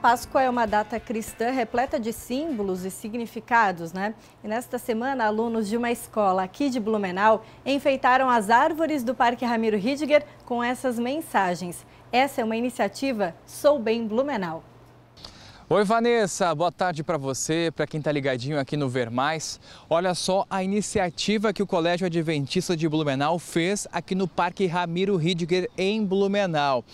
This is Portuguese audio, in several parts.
Páscoa é uma data cristã repleta de símbolos e significados, né? E nesta semana, alunos de uma escola aqui de Blumenau enfeitaram as árvores do Parque Ramiro Ridger com essas mensagens. Essa é uma iniciativa Sou Bem Blumenau. Oi, Vanessa, boa tarde para você, para quem está ligadinho aqui no Ver Mais. Olha só a iniciativa que o Colégio Adventista de Blumenau fez aqui no Parque Ramiro Ridger, em Blumenau.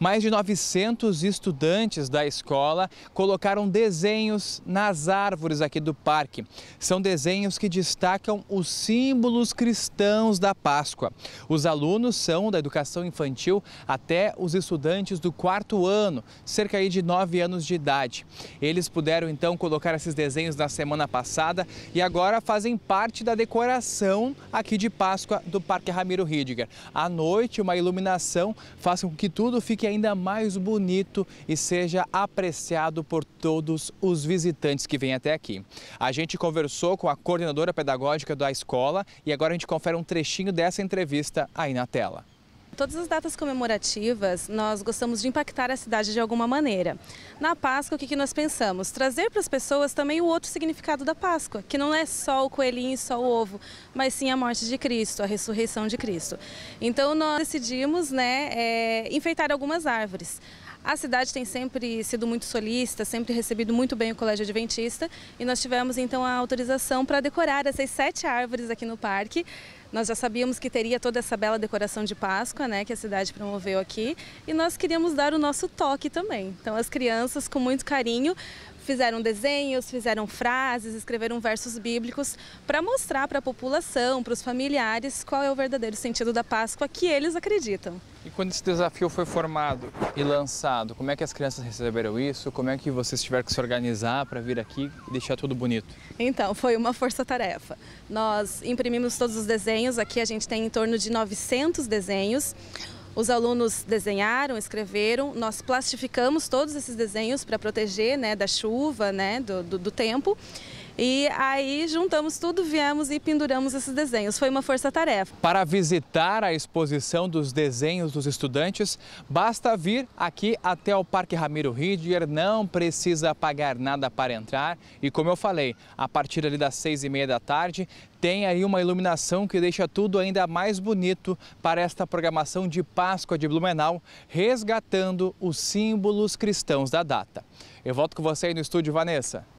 Mais de 900 estudantes da escola colocaram desenhos nas árvores aqui do parque. São desenhos que destacam os símbolos cristãos da Páscoa. Os alunos são da educação infantil até os estudantes do quarto ano, cerca de 9 anos de idade. Eles puderam então colocar esses desenhos na semana passada e agora fazem parte da decoração aqui de Páscoa do Parque Ramiro Ridiger. À noite, uma iluminação faz com que tudo fique ainda mais bonito e seja apreciado por todos os visitantes que vêm até aqui. A gente conversou com a coordenadora pedagógica da escola e agora a gente confere um trechinho dessa entrevista aí na tela. Todas as datas comemorativas, nós gostamos de impactar a cidade de alguma maneira. Na Páscoa, o que, nós pensamos? Trazer para as pessoas também o outro significado da Páscoa, que não é só o coelhinho e só o ovo, mas sim a morte de Cristo, a ressurreição de Cristo. Então, nós decidimos né, é, enfeitar algumas árvores. A cidade tem sempre sido muito solista, sempre recebido muito bem o Colégio Adventista e nós tivemos então a autorização para decorar essas sete árvores aqui no parque. Nós já sabíamos que teria toda essa bela decoração de Páscoa, né, que a cidade promoveu aqui, e nós queríamos dar o nosso toque também. Então as crianças, com muito carinho, fizeram desenhos, fizeram frases, escreveram versos bíblicos para mostrar para a população, para os familiares, qual é o verdadeiro sentido da Páscoa que eles acreditam. E quando esse desafio foi formado e lançado, como é que as crianças receberam isso? Como é que vocês tiveram que se organizar para vir aqui e deixar tudo bonito? Então, foi uma força-tarefa. Nós imprimimos todos os desenhos desenhos. Aqui a gente tem em torno de 900 desenhos. Os alunos desenharam, escreveram, nós plastificamos todos esses desenhos para proteger né, da chuva, né, do, do, do tempo. E aí juntamos tudo, viemos e penduramos esses desenhos. Foi uma força-tarefa. Para visitar a exposição dos desenhos dos estudantes, basta vir aqui até o Parque Ramiro Ridger, não precisa pagar nada para entrar. E como eu falei, a partir ali das seis e meia da tarde, tem aí uma iluminação que deixa tudo ainda mais bonito para esta programação de Páscoa de Blumenau, resgatando os símbolos cristãos da data. Eu volto com você aí no estúdio, Vanessa.